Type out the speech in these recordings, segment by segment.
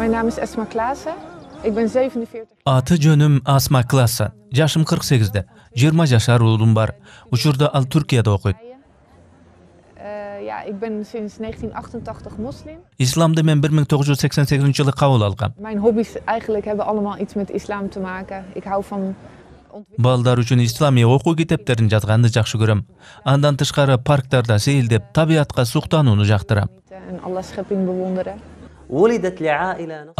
Mijn naam is Esma Klaassen. Ik ben 47. Аты жөнүм Асма Класса. Жашым 48-де. 20 жашар уулум бар. Учурда ал Түркияда окуйт. ja, ik ben sinds 1988 moslim. Исламды мен 1988 жылы кабыл алгам. Mijn hobby's eigenlijk hebben allemaal iets met islam te maken. Ik hou van балдар үчүн исламий окуу китептерин жазганды жакшы көрөм андан тышкары парктарда сейилдеп табиятка суктанууну жактырам Аллах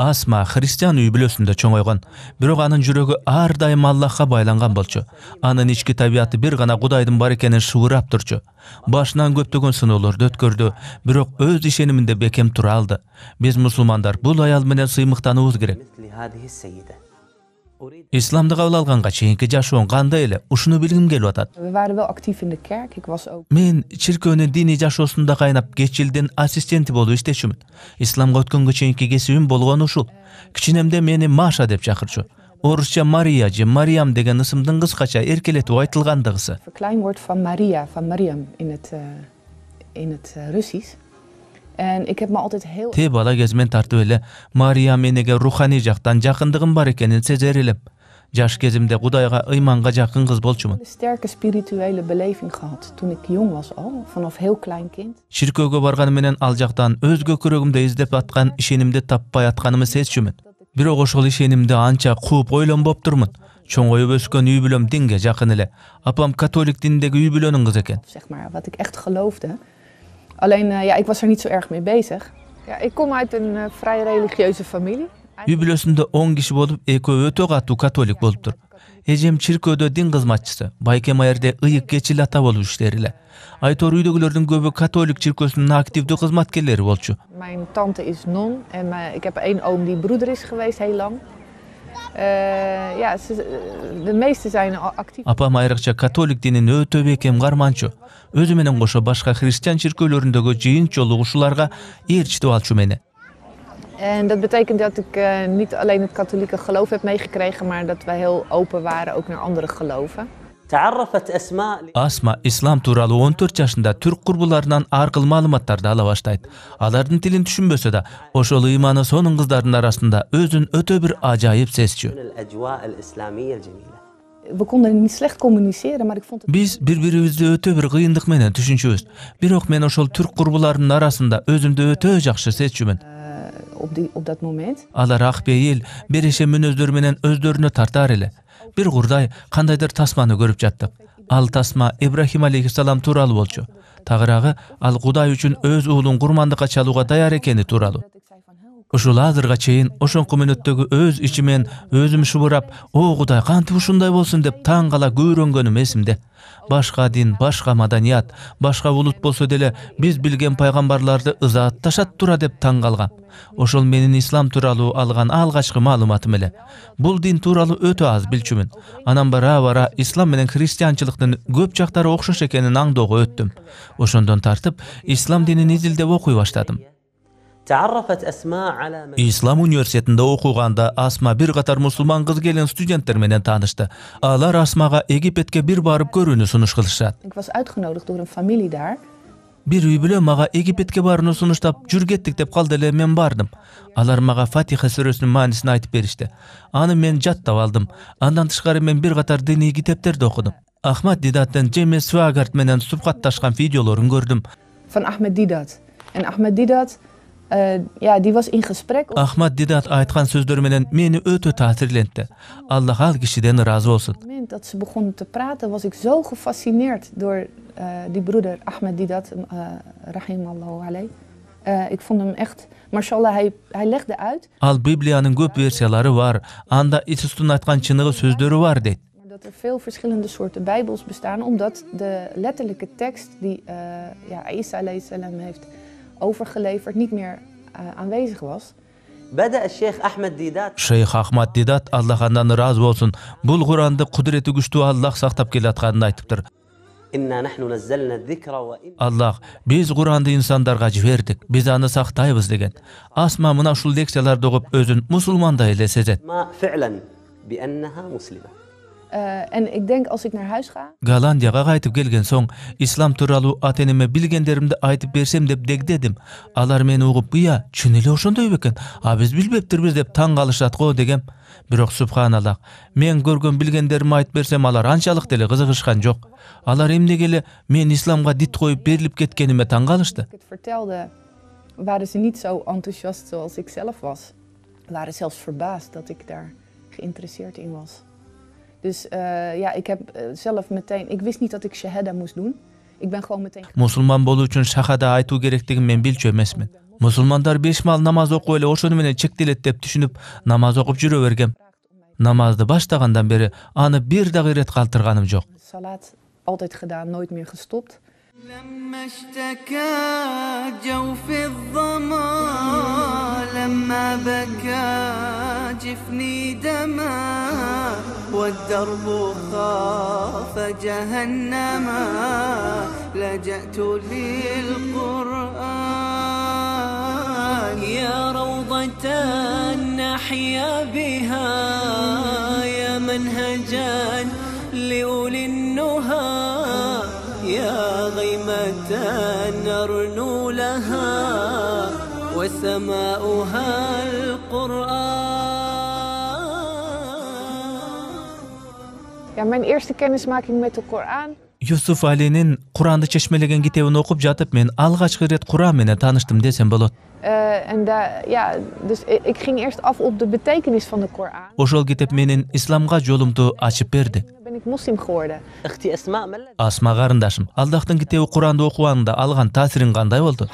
асма христиан үй бүлөсүндө чоңойгон бирок анын жүрөгү ар дайым аллахка байланган болчу анын ички табияты бир гана кудайдын бар экенин шыбырап турчу башынан көптөгөн сыноолорду өткөрдү бирок өз ишениминде бекем тура алды биз мусулмандар бул аял менен сыймыктануубуз керек исламды кабыл алғанға чейинки жашоом қандай эле ушуну билгим келип атат мен чиркөөнүн диний жашоосунда кайнап кечилдин ассистенти болуп иштечүмүн исламга өткөнгө чейинки кесибим болгон ушул кичинемде мени маша деп чакырчу орусча мария же мариям деген ысымдын кыскача эркелетип айтылгандыгысы En ik heb me altijd heel... бала тартып эле Мария менеге руханий жактан жакындыгым бар экенин сезер элем. Жаш кезимде Кудайга, ыйманга жакын кыз болчумун. Sterke spirituele beleving gehad toen ik jong was al, vanaf heel klein kind. менен ал жактан издеп аткан ишенимди таппай атканымы сезчүмүн. Бирок ошол ишенимди анча кууп ойлонбоптурмун. чоңоюп өскөн үй бүлөм динге жакын эле. Апам католик диндеги үй бүлөнүн кызы экен. Zeg maar, ik echt geloofde, Alleen eh, ja, ik was er niet zo erg mee bezig. Ja, ik kom uit een eh, vrij religieuze familie. үй бүлөсүндө он киши болуп экөө өтө катуу католик болуптур эжем чиркөөдө дин кызматчысы байке айырде ыйык кечил ата болуп иштер эле айтор үйдөгүлөрдүн көбү католик чиркөөсүнүн активдүү кызматкерлери болчу ya eh, eh, de meeste zijn actief. Apa ayrıkça Katolik dinin ötöbü ekem karmançu. Özü menen koşa başka Hristiyan çirkölöründögü jiyin çoluğuşularga erçitip alçu mene. En dat betekent dat ik eh, niet alleen het katholieke geloof heb meegekregen, maar dat we heel open waren ook naar andere geloven. асма ислам туралы 14 жашында түрк құрбыларынан арқылы маалыматтарды ала баштайт Алардың тілін түшүнбөсө да ошол ыйманы сонун кыздардын арасында өзүн өтө бир ажайып сезчү биз бір бирибизди өтө бир кыйындык менен түшүнчүбүз бирок мен ошол түрк курбуларынын арасында өзүмдү өтө жакшы сезчүмүн алар ак бейил береше мүнөздөр менен өздөрүнө тартар эле бир курдай кандайдыр тасманы көрүп жаттык ал тасма ибрахим алейхисалам тууралуу болчу тагыраагы ал кудай үчүн өз уулун курмандыкка чалууга даяр экени тууралуу ушул азырга чейин ошонку мүнөттөгү өз ичимен өзүм шыбырап о кудай кантип ушундай болсун деп таң кала көйрөнгөнүм эсимде башка дин башка маданият башка улут болсо деле биз билген пайгамбарларды ызаатташат тура деп таң калгам ошол менин ислам тууралуу алган алгачкы маалыматым эле бул дин тууралуу өтө аз билчүмүн анан бара бара ислам менен христианчылыктын көп жактары окшош экенин аңдоого өттүм ошондон тартып ислам динин изилдеп окуй баштадым ислам университетінде оқығанда асма бир қатар мұсылман қыз келген студенттер менен таанышты алар асмаға египетке бир барып көрүүнү сунуш кылышат бир үй бүлө мага египетке барууну сунуштап жүр кеттик деп калды эле мен бардым алар мага фатиха сүрөсүнүн маанисин айтып беришти аны мен жаттап алдым андан тышкары мен бир катар диний китептерди окудум ахмад дидаттын жеме свагард менен сухбатташкан видеолорун көрдүм Eh, ja, die was in gesprek. Ahmad Didat айтқан сөздеріменен meni өте тәсірлентті. Allah al кішіден razı olsun. Op dat ze begonnen te praten was ik zo gefascineerd door uh, die broeder Ahmad Didat, uh, rahimallahu Allahu ik vond hem echt, mashallah, hij, hij legde uit. Al Biblia'nın көп versiyaları var. Anda toen айтқан чыныгы сөздөрү var dit. Dat er veel verschillende soorten bijbels bestaan, omdat de letterlijke tekst die uh, ja, Isa alayhi salam heeft overgeleverd, niet meer eh, aanwezig was. шейх ахмад дидат аллах андан ыраазы болсун бул куранды кудурети күчтүү аллах сактап келатканын айтыптыр аллах биз куранды инсандарга жибердик биз аны сақтайбыз деген асма мына ушул лекцияларды угуп өзүн мусулмандай эле мұслима. Eh, en ik denk als ik naar huis ga. голландияга кайтып келген соң ислам тууралуу ата энеме айтып берсем деп дегдедим алар мен угуп ыя чын эле ошондой бекен а биз билбептирбиз деп таң калышат го дегем бирок субханаллах мен көргөн билгендеримди айтып берсем алар анчалык деле кызыгышкан жоқ. алар эмнеге мен исламға дит қойып берилип кеткениме таң калышты ik zelf was. Waren zelfs verbaasd dat ik daar geïnteresseerd in was. Dus uh, ja, ik heb uh, zelf meteen... Ik wist niet dat ik shahada moest doen. Ik ben gewoon meteen... Musulman bolu uchun shahada aytu gerektiğin men bilçö mesmin. Musulmanlar beş mal namaz oku ile oşunu mene çek dilet tushunib namaz oqib jüri övergem. Namazdı baştağından beri anı bir dağı ret kaltırganım Salat altijd gedaan, nooit meer gestopt. لما اشتكى جوف الظما لما بكى جفني دما والدرب خاف جهنما لجأت للقرآن يا روضة نحيا بها يا منهجا لأولي النهى غيمة نرنو لها وسماؤها القرآن юсуф алинин куранды чешмелеген китебин окуп жатып мен алгачкы ирет куран менен тааныштым десем болот ошол китеп менин исламга жолумду ачып берди муслим кылып асма карындашым алдактын китеби куранды окуганда алган таасириң кандай болду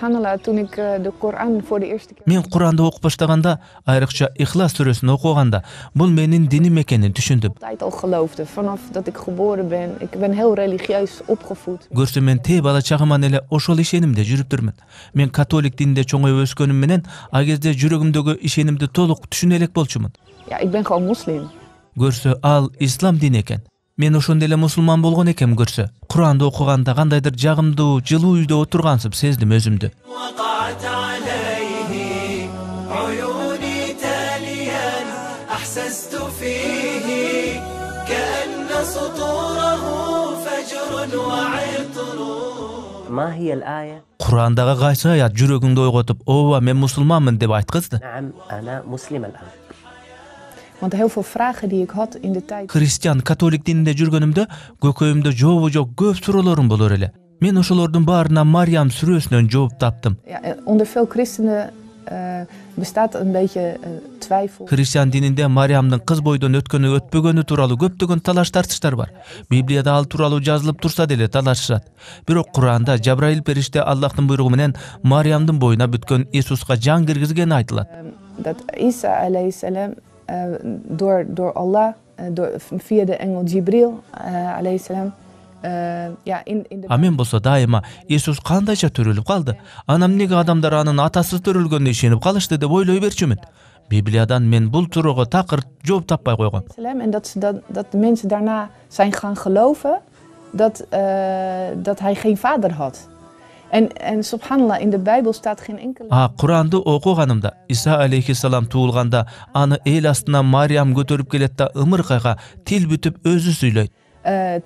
мен куранды окуп баштаганда айрыкча ихлас сүрөсүн окуганда бул менин диним экенин түшүндүм көрсө мен тээ бала чагыман эле ошол ишенимде жүрүптүрмүн мен католик динде чоңоюп өскөнүм менен ал кезде жүрөгүмдөгү ишенимди толук түшүнө элек болчумун көрсө ал ислам дини экен мен ошондой эле мусулман болгон экем көрсө куранды окуганда кандайдыр жагымдуу жылуу үйдө отургансып сездим өзүмдү курандагы кайсы аят жүрөгүңдү ойготуп ооба мен мусулманмын деп айткызды want heel veel vragen die ik had in de tijd христиан католик дининде жүргөнүмдө көкөйүмдө жообу жок көп суроолорум болор эле мен ошолордун баарына Марьям сүрөөсүнөн жооп таптым onder veel eh, bestaat een beetje eh, twijfel христиан дининде Марьямдын кыз бойдон өткөнү өтпөгөнү тууралуу көптөгөн талаш тартыштар бар библияда ал тууралуу жазылып турса деле талашышат бирок куранда жабрайыл периште аллахтын буйругу менен Марьямдын боюна бүткөн иисуска жан киргизгени айтылат Eh, door, door Allah, eh, door, via de engel Jibril uh, salam. амен болсо дайыма иисус кандайча төрөлүп калды анан эмнеге адамдар анын атасыз төрөлгөнүнө ишенип калышты деп ойлой берчүмүн библиядан мен бул суроого такыр жооп таппай койгом dat А Құранды оқығанымда Иса алейхиссалам туылғанда аны ел астына Мариям көтеріп келеді да ымырқайға тіл бүтіп өзі сөйлейді.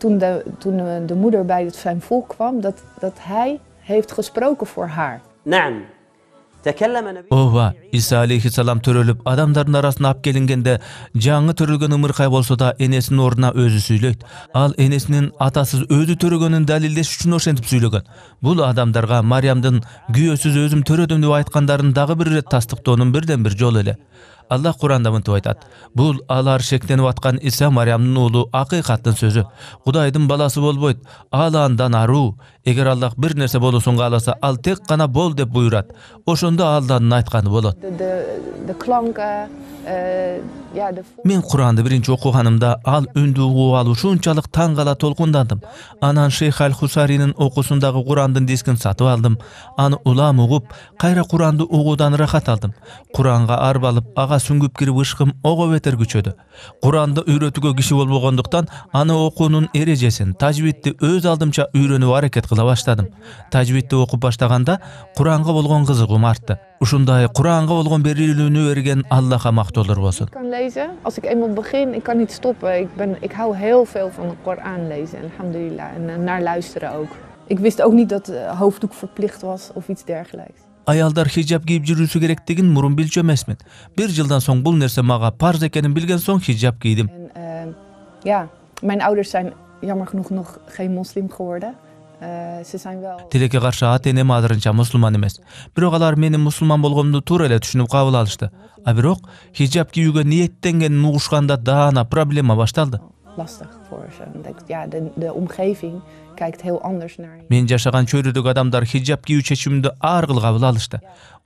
Toen de, toen moeder bij zijn volk kwam, dat, dat hij heeft gesproken voor haar. Naam, ооба иса алейхисалам төрөлүп адамдардын арасына алып келингенде жаңы төрөлгөн ымыркай болсо да энесинин ордуна өзү сүйлөйт ал энесинин атасыз өзү төрөгөнүн далилдеш үчүн ошентип сүйлөгөн бул адамдарга мариямдын күйөөсүз өзүм төрөдүм деп айткандарын дагы бир ирет тастыктоонун бирден бир жолу эле алла куранда мынтип айтат бул алар шектенип аткан иса мариямдын уулу акыйкаттын сөзү кудайдын баласы болбойт ал андан аруу эгер аллах бир нерсе болуусун кааласа ал тек қана бол деп буйрат ошондо алланын айтканы болот мен құранды бірінші оқығанымда ал үндү угуп алуу ушунчалык таң кала анан шейх әл хусаринин окуусундагы курандын дискин сатып алдым аны улам угуп кайра куранды угуудан ырахат алдым құранға арбалып аға сүңгіп кіріп ышқым ого бетер күчөдү құранды үйретуге киши болмағандықтан аны окуунун ережесін тажвидди өз алдымча үйреніп әрекет кыла баштадым тажвидди оқып бастағанда құранға болгон қызығым артты Ушундай Куранга болгон берилүүнү берген Аллахка мактоолор болсун. Ik kan lezen. Als ik eenmaal begin, ik kan niet stoppen. Ik ben ik hou heel veel van de Koran lezen en alhamdulillah en eh, naar luisteren ook. Ik wist ook niet dat eh, hoofddoek verplicht was of iets dergelijks. Аялдар хижаб кийип жүрүүсү керектигин мурун билчү эмесмин. Бир жылдан соң бул нерсе мага парз экенин билген соң хижаб кийдим. Ja, mijn ouders zijn jammer genoeg nog geen moslim geworden. Э, тилекке каршы ата энем азырынча мусулман эмес бирок алар менин мусулман болгонумду туура эле түшүнүп кабыл алышты а бирок хижаб кийүүгө ниеттенгенин угушканда даана проблема башталды umm мен жашаган чөйрөдөгү адамдар хижаб кийүү чечимимди ар кыл кабыл алышты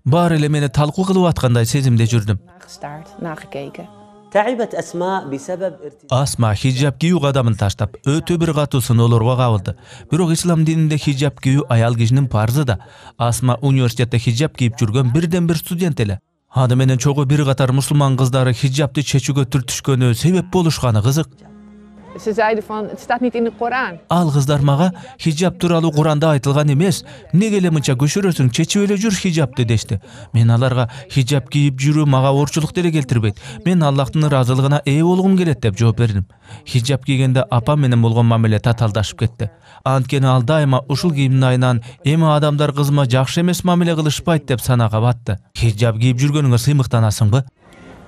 баары эле мени талкуу кылып аткандай сезимде жүрдүм асма хиджап кию кадамын таштап өтө бир катуу сыноолорго кабылды бирок ислам дининде хиджап кийүү аял кишинин парзы да асма университетте хиджап кийип жүрген бирден бир студент эле аны менен чогуу бир катар мусулман кыздары хиджабды чечүүгө түртүшкөнү себеп болушканы кызык van staat niet in de Ал кыздар мага хиджаб тууралуу Куранда айтылган эмес, эмнеге эле мынча көчүрөсүң, чечип эле жүр хиджабты дешти. Мен аларга хижап кийип жүрүү мага орчулық деле келтирбейт. Мен Аллахтын ыраазылыгына ээ болгум келет деп жооп бердим. хиджаб кийгенде апам менен болгон мамиле таталдашып кетти. Анткени ал дайыма ушул кийимдин айынан эми адамдар кызыма жакшы эмес мамиле кылышпайт деп санаға батты. хиджаб кийип жүргөнүңө сыймыктанасыңбы?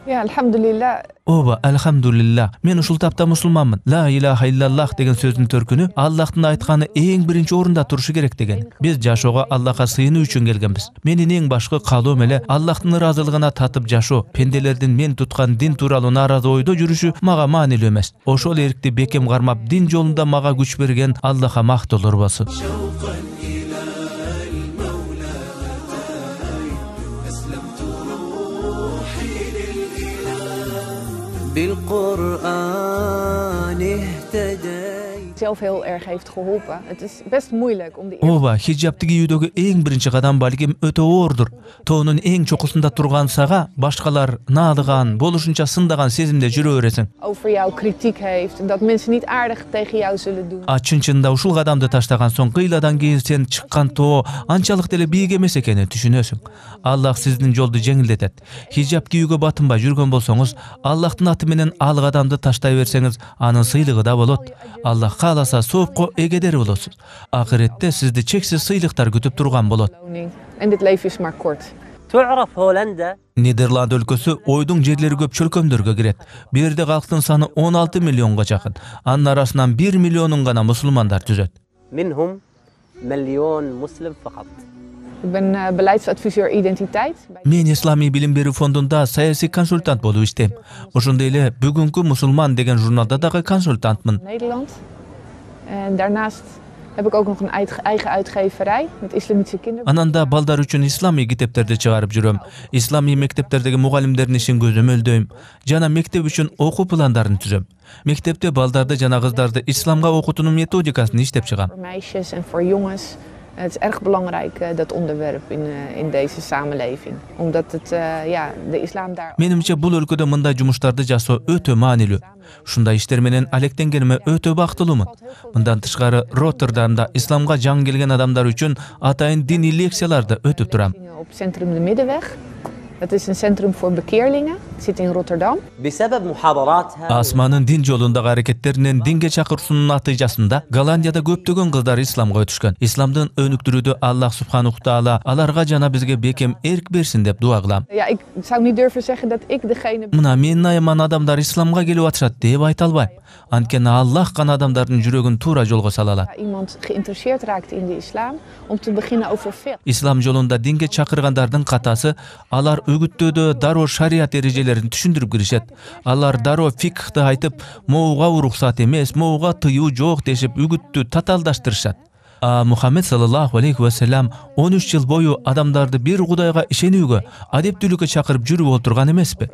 иә альхамдулилля оба альхамдулилля мен ушул тапта мусулманмын ла илаха иллаллах деген сөздің төркіні Аллахтың айтқаны ең бірінші орында турушу керек деген Біз жашоға аллахка сыйыну үшін келгенбіз Менің ең башқы каалоом эле аллахтың ыраазылыгына татып жашоо пенделердин мен тұтқан дин тууралуу нааразы ойдо жүрүшү мага маанилүү эмес ошол эркти бекем кармап дин жолунда мага күч берген аллаха мактоолор болсун بالقرآن اهتدى zelf heel erg heeft geholpen. Het is best moeilijk om die Ооба, хиджабты кийүүдөгү эң биринчи кадам балким өтө оордур. Тоонун эң чокусунда турган сага башкалар наадыган, болушунча сындаган сезимде жүрө бересиң. Over jou kritik heeft, соң кыйладан кийин сен чыккан тоо анчалык деле бийик эмес экенин түшүнөсүң. Аллах сиздин жолду жеңилдетет. Хиджаб кийүүгө батынбай жүргөн болсоңуз, Аллахтын адамды таштай берсеңиз, анын сыйлыгы болот соғып қо эгедери болосуз акыретте сизди чексиз сыйлыктар күтүп турган болот Нидерланд өлкөсү ойдың жерлери көп чөлкөмдөргө кирет. Бирде калктын саны 16 миллионго жакын. Анын арасынан 1 миллионун гана мусулмандар түзөт. Э, Мен ислами билим берүү фондунда саясий консультант болуп иштейм. Ошондой эле бүгүнкү мусулман деген журналда дагы консультантмын. En daarnaast Ананда балдар үчүн ислам китептерди чыгарып жүрөм. Ислам мектептердеги мугалимдердин ишин көзөмөлдөйм жана мектеп үчүн окуу пландарын түзөм. Мектепте балдарды жана кыздарды исламга окутуунун методикасын иштеп чыгам. Het is erg belangrijk, eh, dat onderwerp in, eh, in deze samenleving. Omdat het, eh, ja, de islam daar... бұл өлкөдө мындай жумуштарды жасоо өтө маанилүү. Ушундай иштер менен алектенгениме өтө бактылуумун. Мындан тышкары da исламга жаңы келген адамдар үчүн атайын диний лекцияларды өтүп турам. Op Centrum de Middenweg. is een centrum voor bekeerlingen асманын дин жолундагы аракеттеринен динге чакыруусунун натыйжасында голландияда көптөгөн кыздар исламга өтүшкөн исламдын өнүктүрүүдө аллах субханаху таала аларга жана бизге бекем эрк берсин деп дуа кылам мына менин адамдар исламга келип атышат деп айта албайм анткени аллах қан адамдардын жүрөгүн туура жолго сала алат ислам жолунда динге чакыргандардын катасы алар үгүттөөдө дароо шариат эрежелерин нерселерин түшүндүрүп киришет алар дароо фикхты айтып моуга уруксат эмес моуга тыюу жок дешип үгүттү татаалдаштырышат а мухаммед саллаллаху алейхи вассалам он үч жыл бою адамдарды бир кудайга ишенүүгө адептүүлүккө чакырып жүрүп отурган эмеспи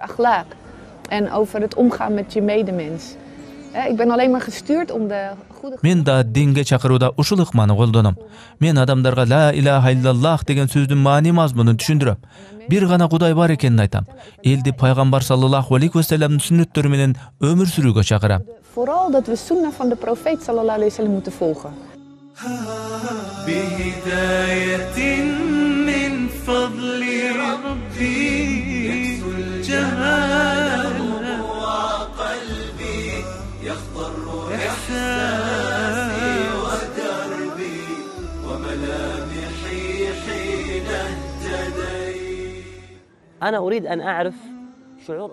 Eh, ik ben alleen maar gestuurd om de goede мен да динге чакырууда ушул ыкманы колдоном мен адамдарга ла илаха иллаллах деген сөздүн маани мазмунун түшүндүрөм бир гана кудай бар экенин айтам элди пайгамбар саллаллаху алейхи вассаламдын сүннөттөрү менен өмүр сүрүүгө чакырам vooral dat we sunna van de profeet sallallahu alayhi wasallam moeten volgen بهداية من فضل ربي يكسو الجهال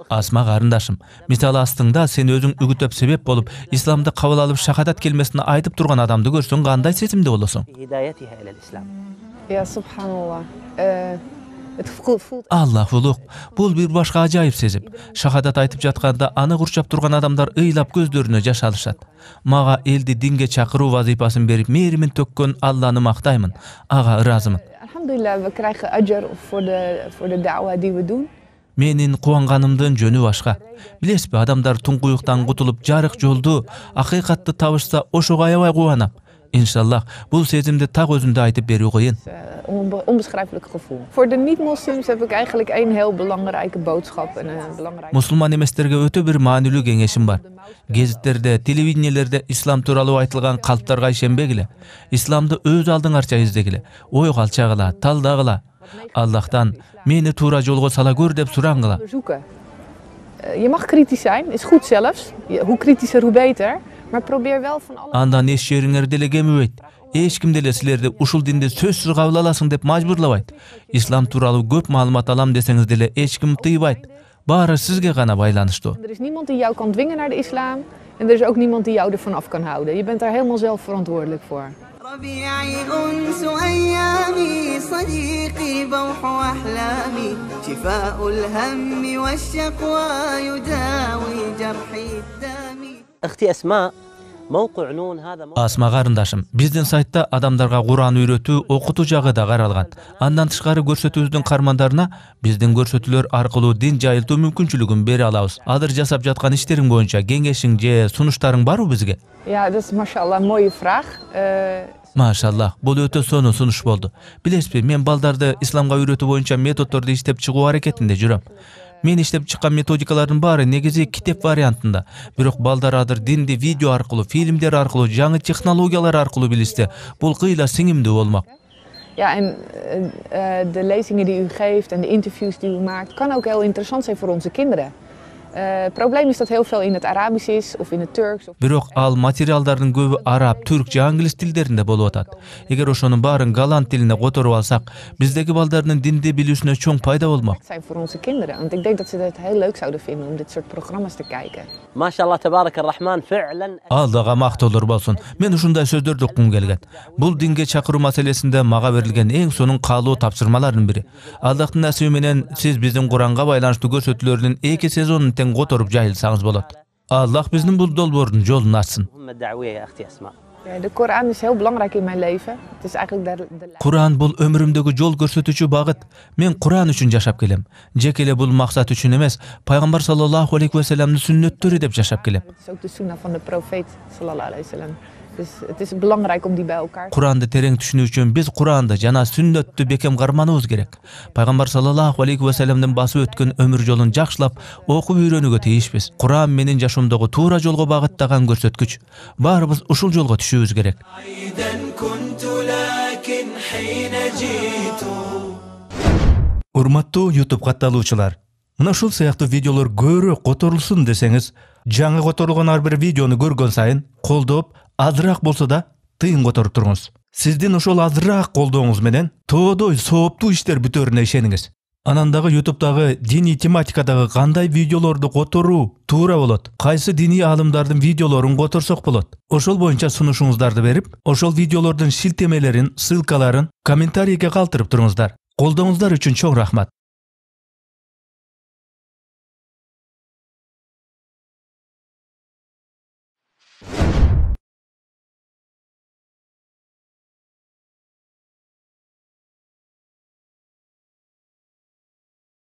асма қарындашым мисалы астыңда сен өзің үгітөп себеп болып, исламды кабыл алып шахадат келмесін айтып тұрған адамды көрсөң кандай сезимде болосуң аллах Бұл бул бир башка ажайып сезім шахадат айтып жатқанда аны курчап тұрған адамдар ыйлап көздөрүнө жаш алышат Маға элди динге чакыруу вазыйпасын берип мээримин төккөн алланы мақтаймын аға ыраазымын Alhamdulillah, we krijgen ajr voor de, voor de da'wa die we doen. менин куанганымдын жөнү башка билесизби адамдар туңгуюктан кутулуп жарык жолду акыйкатты табышса ошого аябай кубанат Иншаллах бұл сезімді тақ өзімді айтып берүү қойын. мусулман эместерге Voor de niet-moslims heb ik eigenlijk één heel boodschap. бар. гезиттерде телевидениелерде ислам тууралуу айтылган калптарга ишенбегиле Исламды өз алдыңарча издегиле Ой калчагыла талдагыла Аллахтан мени туура жолго сала көр деп сурангыла Je is goed zelfs. Maar probeer wel van alle Andan eş yerine dele gemüwet. Eşkim dele sizlerdi uşul dinde sözsüz kabul alasın dep majburlabayt. İslam turalı köp malumat alam deseniz dele eşkim tıybayt ықти әсма асма қарындашым біздің сайтта адамдарға құран үйрету оқыту жағы да қаралған андан тышкары көрсөтүүбүздүн каармандарына биздин көрсөтүүлөр аркылуу дин жайылтуу мүмкүнчүлүгүн бере алабыз азыр жасап жаткан иштериң боюнча кеңешиң же сунуштарың барбы бизге машалла машалла бул өтө сонун сунуш болду билесизби мен балдарды исламга үйрөтүү боюнча методдорду иштеп чыгуу аракетинде жүрөм мен иштеп чыккан методикалардың бары негізі китеп вариантында бирок балдар адыр динді видео арқылы, фильмдер арқылы, жаңы технологиялар арқылы білісті. Бұл кыйла сиңимдүү болмок Ja, en eh, eh, de lezingen die u geeft en de interviews die u maakt, kan ook heel interessant zijn voor onze kinderen. Het eh, probleem is dat heel veel in het Arabisch is Бирок ал материалдардын көбү араб, түрк же англис тилдеринде болуп атат. Эгер ошонун баарын голланд тилине которуп алсак, биздеги балдардын динди билүүсүнө чоң пайда болмок. рахман Аллага мактоолор болсун. Мен ушундай сөздөрдү уккум келген. Бул динге чакыруу маселесинде мага берилген эң сонун каалоо тапшырмалардын бири. Аллахтын насыйби менен сиз биздин Куранга байланыштуу көрсөтүүлөрдүн эки сезонун ертең которуп жайылсаңыз болады аллах біздің бұл долбордың жолын ачсын құран бұл өмірімдегі жол көрсетуші багыт мен құран үшін жашап келем жекеле бұл мақсат үшін емес пайғамбар пайгамбар саллаллаху алейхи вассаламдын сүннөттөрү деп жашап келем құранды терең түшүнүү үчүн биз құранды жана сүннөттү бекем карманыбыз керек. Пайгамбар саллаллаху алейхи ва басып өткөн өмүр жолун жакшылап окуп үйрөнүүгө тийишпиз. Куран менин жашоомдогу туура жолго багыттаган көрсөткүч. Баарыбыз ушул жолго түшүүбүз керек. урматтуу youtube катталуучулар мына ушул сыяктуу видеолор көбүрөөк которулсун десеңиз жаңы которулган ар бир видеону көргөн сайын колдоп азыраак болсо да тыйын которуп туруңуз сиздин ошол азыраак колдооңуз менен тоодой сооптуу иштер бүтөрүнө ишениңиз анан дагы ютубтагы диний тематикадагы кандай видеолорду которуу туура болот кайсы диний аалымдардын видеолорун которсок болот ошол боюнча сунушуңуздарды берип ошол видеолордун шилтемелерин ссылкаларын комментарийге калтырып туруңуздар колдооңуздар үчүн чоң рахмат